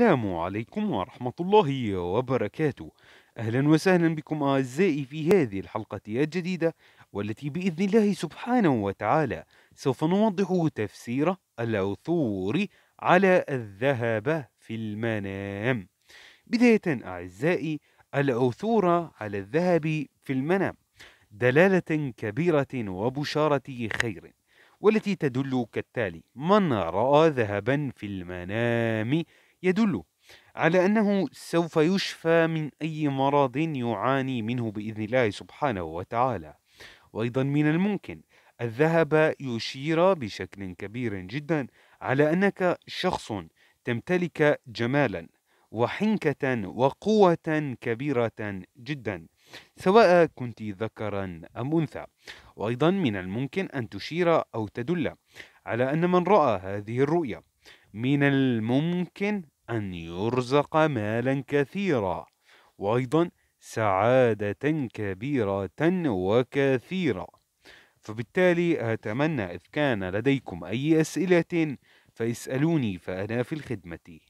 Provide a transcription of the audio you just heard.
السلام عليكم ورحمة الله وبركاته أهلا وسهلا بكم أعزائي في هذه الحلقة الجديدة والتي بإذن الله سبحانه وتعالى سوف نوضح تفسير العثور على الذهب في المنام بداية أعزائي العثور على الذهب في المنام دلالة كبيرة وبشارة خير والتي تدل كالتالي من رأى ذهبا في المنام يدل على أنه سوف يشفى من أي مرض يعاني منه بإذن الله سبحانه وتعالى وأيضا من الممكن الذهب يشير بشكل كبير جدا على أنك شخص تمتلك جمالا وحنكة وقوة كبيرة جدا سواء كنت ذكرا أم أنثى وأيضا من الممكن أن تشير أو تدل على أن من رأى هذه الرؤية من الممكن أن يرزق مالا كثيرا وأيضا سعادة كبيرة وكثيرة فبالتالي أتمنى إذ كان لديكم أي أسئلة فاسألوني فأنا في الخدمة